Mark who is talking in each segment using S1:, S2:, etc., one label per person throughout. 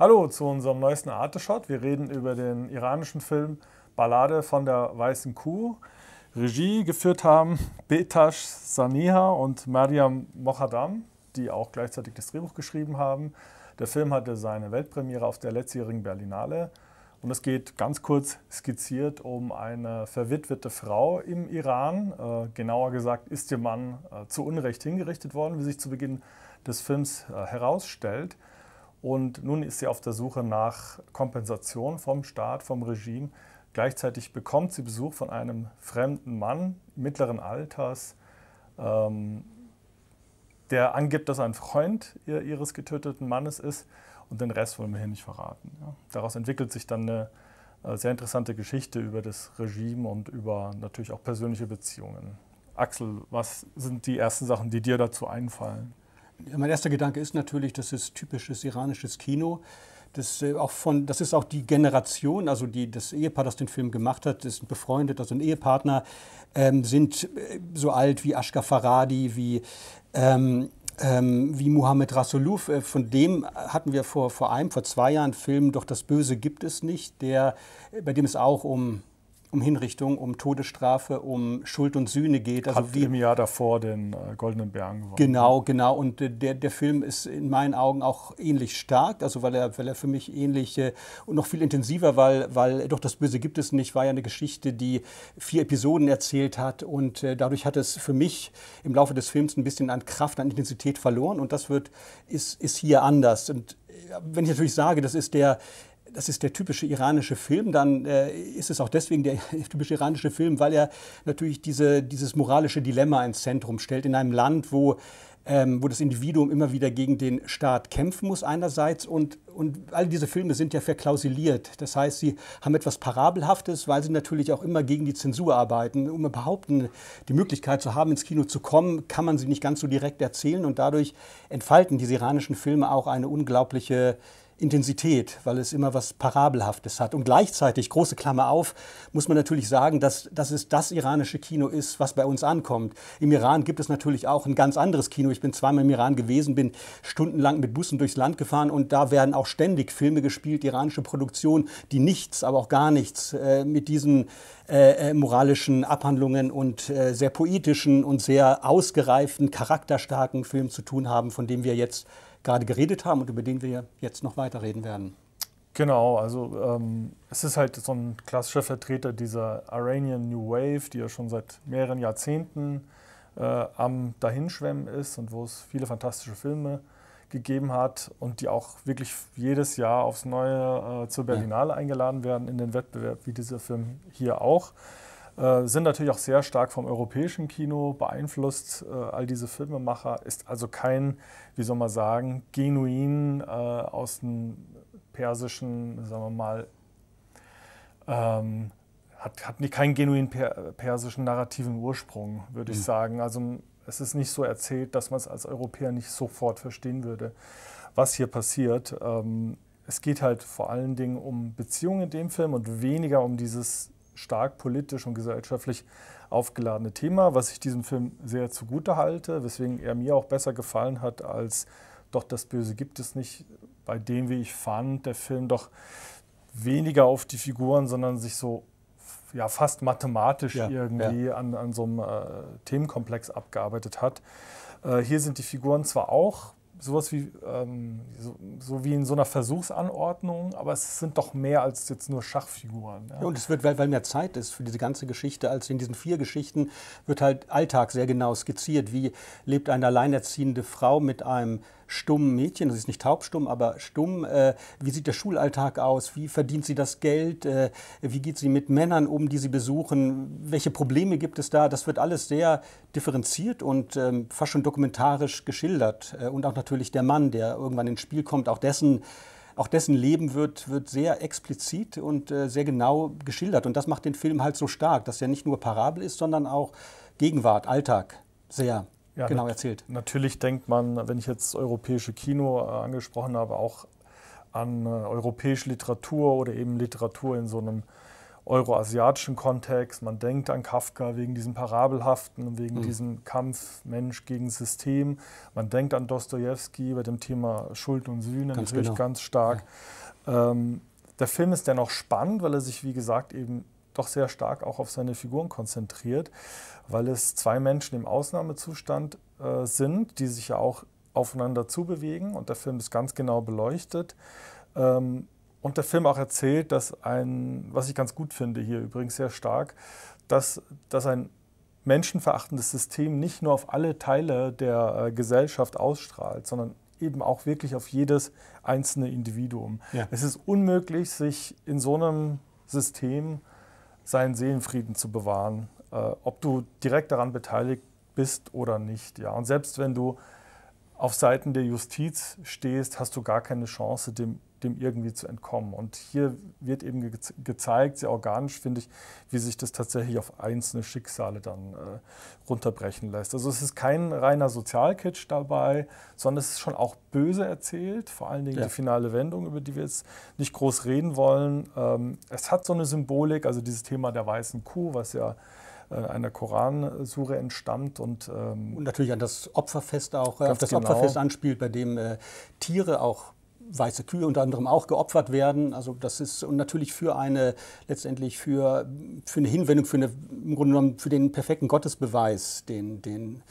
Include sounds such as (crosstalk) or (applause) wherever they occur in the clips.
S1: Hallo zu unserem neuesten arte Wir reden über den iranischen Film Ballade von der Weißen Kuh. Regie geführt haben Betash Saniha und Mariam Mohadam, die auch gleichzeitig das Drehbuch geschrieben haben. Der Film hatte seine Weltpremiere auf der letztjährigen Berlinale. Und es geht ganz kurz skizziert um eine verwitwete Frau im Iran. Äh, genauer gesagt ist ihr Mann äh, zu Unrecht hingerichtet worden, wie sich zu Beginn des Films äh, herausstellt. Und nun ist sie auf der Suche nach Kompensation vom Staat, vom Regime. Gleichzeitig bekommt sie Besuch von einem fremden Mann mittleren Alters, ähm, der angibt, dass er ein Freund ihres getöteten Mannes ist. Und den Rest wollen wir hier nicht verraten. Ja. Daraus entwickelt sich dann eine äh, sehr interessante Geschichte über das Regime und über natürlich auch persönliche Beziehungen. Axel, was sind die ersten Sachen, die dir dazu einfallen? Mein erster Gedanke ist natürlich, das ist typisches iranisches Kino. Das, äh, auch
S2: von, das ist auch die Generation, also die, das Ehepaar, das den Film gemacht hat, ist befreundet, also ein Ehepartner, ähm, sind äh, so alt wie Ashka Faradi, wie ähm, ähm, wie Mohammed Rasuluf. Äh, von dem hatten wir vor, vor einem, vor zwei Jahren einen Film, Doch das Böse gibt es nicht, der, bei dem es auch um um Hinrichtung, um Todesstrafe, um Schuld und Sühne geht. Also Hat wie
S1: im Jahr davor den äh, Goldenen
S2: Bären gewonnen. Genau, genau. Und äh, der, der Film ist in meinen Augen auch ähnlich stark, also weil er, weil er für mich ähnlich äh, und noch viel intensiver, weil, weil äh, Doch das Böse gibt es nicht, war ja eine Geschichte, die vier Episoden erzählt hat. Und äh, dadurch hat es für mich im Laufe des Films ein bisschen an Kraft, an Intensität verloren. Und das wird, ist, ist hier anders. Und äh, wenn ich natürlich sage, das ist der, das ist der typische iranische Film, dann äh, ist es auch deswegen der (laughs) typische iranische Film, weil er natürlich diese, dieses moralische Dilemma ins Zentrum stellt, in einem Land, wo, ähm, wo das Individuum immer wieder gegen den Staat kämpfen muss einerseits und, und all diese Filme sind ja verklausuliert. Das heißt, sie haben etwas Parabelhaftes, weil sie natürlich auch immer gegen die Zensur arbeiten. Um überhaupt die Möglichkeit zu haben, ins Kino zu kommen, kann man sie nicht ganz so direkt erzählen und dadurch entfalten diese iranischen Filme auch eine unglaubliche Intensität, weil es immer was Parabelhaftes hat. Und gleichzeitig, große Klammer auf, muss man natürlich sagen, dass, dass es das iranische Kino ist, was bei uns ankommt. Im Iran gibt es natürlich auch ein ganz anderes Kino. Ich bin zweimal im Iran gewesen, bin stundenlang mit Bussen durchs Land gefahren und da werden auch ständig Filme gespielt, iranische Produktion, die nichts, aber auch gar nichts äh, mit diesen äh, äh moralischen Abhandlungen und äh, sehr poetischen und sehr ausgereiften, charakterstarken Filmen zu tun haben, von dem wir jetzt gerade geredet haben und über den wir jetzt noch weiter reden werden.
S1: Genau, also ähm, es ist halt so ein klassischer Vertreter dieser Iranian New Wave, die ja schon seit mehreren Jahrzehnten äh, am Dahinschwemmen ist und wo es viele fantastische Filme gegeben hat und die auch wirklich jedes Jahr aufs Neue äh, zur Berlinale ja. eingeladen werden in den Wettbewerb, wie dieser Film hier auch. Äh, sind natürlich auch sehr stark vom europäischen Kino beeinflusst. Äh, all diese Filmemacher ist also kein, wie soll man sagen, genuin äh, aus dem persischen, sagen wir mal, ähm, hat, hat keinen genuin per, persischen narrativen Ursprung, würde mhm. ich sagen. Also es ist nicht so erzählt, dass man es als Europäer nicht sofort verstehen würde, was hier passiert. Ähm, es geht halt vor allen Dingen um Beziehungen in dem Film und weniger um dieses stark politisch und gesellschaftlich aufgeladene Thema, was ich diesem Film sehr zugute halte, weswegen er mir auch besser gefallen hat als doch das Böse gibt es nicht, bei dem, wie ich fand, der Film doch weniger auf die Figuren, sondern sich so ja, fast mathematisch ja, irgendwie ja. An, an so einem äh, Themenkomplex abgearbeitet hat. Äh, hier sind die Figuren zwar auch sowas wie, ähm, so, so, wie in so einer Versuchsanordnung, aber es sind doch mehr als jetzt nur Schachfiguren. Ja. Ja, und es wird, weil, weil, mehr Zeit ist für diese ganze Geschichte, als in
S2: diesen vier Geschichten wird halt Alltag sehr genau skizziert. Wie lebt eine alleinerziehende Frau mit einem stummen Mädchen, das ist nicht taubstumm, aber stumm, äh, wie sieht der Schulalltag aus, wie verdient sie das Geld, äh, wie geht sie mit Männern um, die sie besuchen, welche Probleme gibt es da, das wird alles sehr differenziert und ähm, fast schon dokumentarisch geschildert. Äh, und auch natürlich der Mann, der irgendwann ins Spiel kommt, auch dessen auch dessen Leben wird, wird sehr explizit und äh, sehr genau geschildert. Und das macht den Film halt so stark, dass er nicht nur Parabel
S1: ist, sondern auch Gegenwart, Alltag sehr ja, genau nat erzählt. Natürlich denkt man, wenn ich jetzt europäische Kino äh, angesprochen habe, auch an äh, europäische Literatur oder eben Literatur in so einem euroasiatischen Kontext. Man denkt an Kafka wegen diesem Parabelhaften, wegen mhm. diesem Kampf Mensch gegen System. Man denkt an Dostoevsky bei dem Thema Schuld und Sühne ganz natürlich genau. ganz stark. Ja. Ähm, der Film ist dennoch spannend, weil er sich, wie gesagt, eben doch sehr stark auch auf seine Figuren konzentriert, weil es zwei Menschen im Ausnahmezustand äh, sind, die sich ja auch aufeinander zubewegen und der Film ist ganz genau beleuchtet. Ähm, und der Film auch erzählt, dass ein, was ich ganz gut finde hier übrigens sehr stark, dass, dass ein menschenverachtendes System nicht nur auf alle Teile der äh, Gesellschaft ausstrahlt, sondern eben auch wirklich auf jedes einzelne Individuum. Ja. Es ist unmöglich, sich in so einem System äh, seinen Seelenfrieden zu bewahren, äh, ob du direkt daran beteiligt bist oder nicht. Ja. Und selbst wenn du auf Seiten der Justiz stehst, hast du gar keine Chance, dem dem irgendwie zu entkommen. Und hier wird eben ge gezeigt, sehr organisch finde ich, wie sich das tatsächlich auf einzelne Schicksale dann äh, runterbrechen lässt. Also es ist kein reiner Sozialkitsch dabei, sondern es ist schon auch böse erzählt, vor allen Dingen ja. die finale Wendung, über die wir jetzt nicht groß reden wollen. Ähm, es hat so eine Symbolik, also dieses Thema der weißen Kuh, was ja äh, einer Koransure entstammt. Und, ähm, und natürlich an das Opferfest auch, auf das genau. Opferfest
S2: anspielt, bei dem äh, Tiere auch weiße Kühe unter anderem auch geopfert werden. Also das ist natürlich für eine letztendlich für, für eine Hinwendung, für eine, im Grunde genommen für den perfekten Gottesbeweis, den, den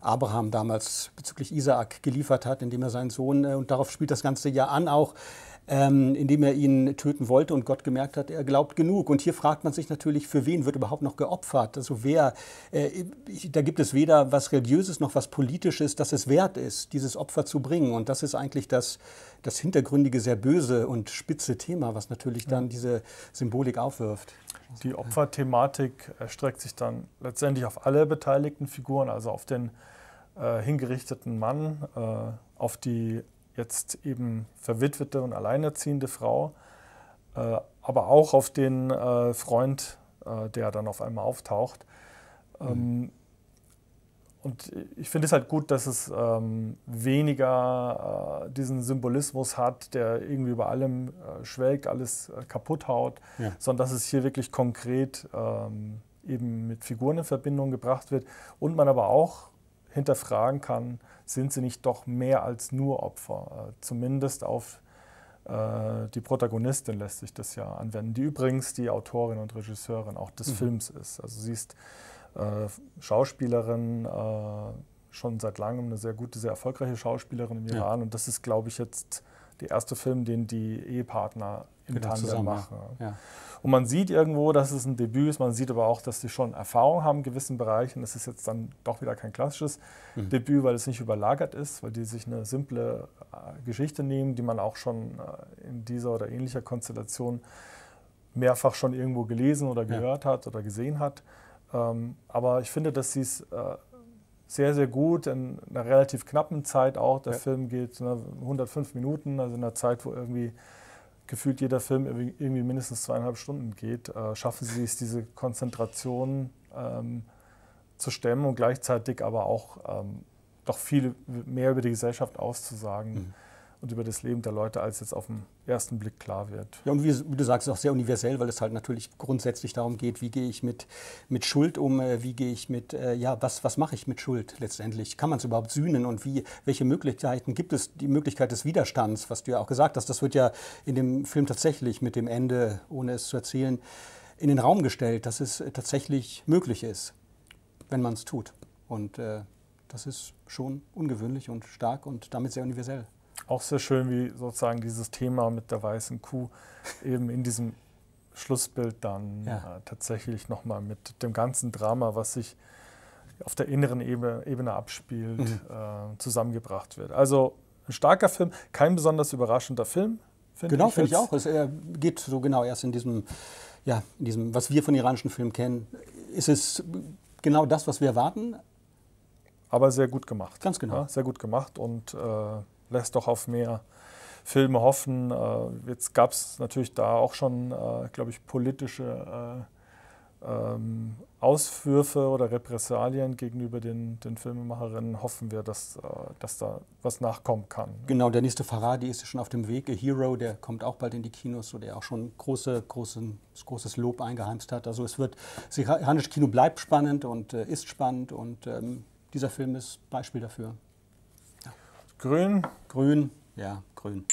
S2: Abraham damals bezüglich Isaak geliefert hat, indem er seinen Sohn, äh, und darauf spielt das ganze ja an auch, ähm, indem er ihn töten wollte und Gott gemerkt hat, er glaubt genug. Und hier fragt man sich natürlich, für wen wird überhaupt noch geopfert? Also wer, äh, da gibt es weder was Religiöses noch was Politisches, dass es wert ist, dieses Opfer zu bringen. Und das ist eigentlich das, das hintergründige, sehr böse und spitze Thema,
S1: was natürlich dann diese Symbolik aufwirft. Die Opferthematik erstreckt sich dann letztendlich auf alle beteiligten Figuren, also auf den äh, hingerichteten Mann, äh, auf die jetzt eben verwitwete und alleinerziehende Frau, äh, aber auch auf den äh, Freund, äh, der dann auf einmal auftaucht. Mhm. Ähm, mhm. Und ich finde es halt gut, dass es ähm, weniger äh, diesen Symbolismus hat, der irgendwie über allem äh, schwelgt, alles äh, kaputt haut, ja. sondern dass es hier wirklich konkret ähm, eben mit Figuren in Verbindung gebracht wird und man aber auch hinterfragen kann, sind sie nicht doch mehr als nur Opfer. Äh, zumindest auf äh, die Protagonistin lässt sich das ja anwenden, die übrigens die Autorin und Regisseurin auch des mhm. Films ist. Also sie ist äh, Schauspielerin, äh, schon seit langem eine sehr gute, sehr erfolgreiche Schauspielerin im Iran. Ja. Und das ist, glaube ich, jetzt der erste Film, den die Ehepartner im genau, Tandem machen. Ja. Und man sieht irgendwo, dass es ein Debüt ist, man sieht aber auch, dass sie schon Erfahrung haben in gewissen Bereichen. Das ist jetzt dann doch wieder kein klassisches mhm. Debüt, weil es nicht überlagert ist, weil die sich eine simple äh, Geschichte nehmen, die man auch schon äh, in dieser oder ähnlicher Konstellation mehrfach schon irgendwo gelesen oder gehört ja. hat oder gesehen hat. Ähm, aber ich finde, dass sie es äh, sehr, sehr gut in einer relativ knappen Zeit auch. Der ja. Film geht 105 ne, Minuten, also in einer Zeit, wo irgendwie gefühlt jeder Film irgendwie mindestens zweieinhalb Stunden geht, äh, schaffen sie es, diese Konzentration ähm, zu stemmen und gleichzeitig aber auch ähm, doch viel mehr über die Gesellschaft auszusagen. Mhm und über das Leben der Leute, als jetzt auf den ersten Blick klar wird.
S2: Ja, und wie, wie du sagst, auch sehr universell, weil es halt natürlich grundsätzlich darum geht, wie gehe ich mit, mit Schuld um, äh, wie gehe ich mit, äh, ja, was, was mache ich mit Schuld letztendlich? Kann man es überhaupt sühnen und wie, welche Möglichkeiten gibt es? Die Möglichkeit des Widerstands, was du ja auch gesagt hast, das wird ja in dem Film tatsächlich mit dem Ende, ohne es zu erzählen, in den Raum gestellt, dass es tatsächlich möglich ist, wenn man es tut. Und äh, das ist schon ungewöhnlich und stark
S1: und damit sehr universell auch sehr schön, wie sozusagen dieses Thema mit der weißen Kuh eben in diesem Schlussbild dann ja. äh, tatsächlich nochmal mit dem ganzen Drama, was sich auf der inneren Ebene, Ebene abspielt, mhm. äh, zusammengebracht wird. Also ein starker Film, kein besonders überraschender Film. finde genau, ich. genau, finde ich auch. Es äh,
S2: geht so genau erst in diesem, ja, in diesem, was wir von iranischen Filmen kennen, ist es
S1: genau das, was wir erwarten. Aber sehr gut gemacht. Ganz genau. Ja, sehr gut gemacht und äh, lässt doch auf mehr Filme hoffen. Äh, jetzt gab es natürlich da auch schon, äh, glaube ich, politische äh, ähm, Auswürfe oder Repressalien gegenüber den, den Filmemacherinnen hoffen wir, dass, äh, dass da was nachkommen kann. Genau, der nächste Faradi ist schon auf dem Weg. A Hero, der kommt auch bald in die Kinos, so
S2: der auch schon große, große, großes Lob eingeheimst hat. Also es wird, das iranische Kino bleibt spannend und äh, ist spannend und ähm, dieser Film ist Beispiel dafür.
S1: Grün? Grün, ja, grün.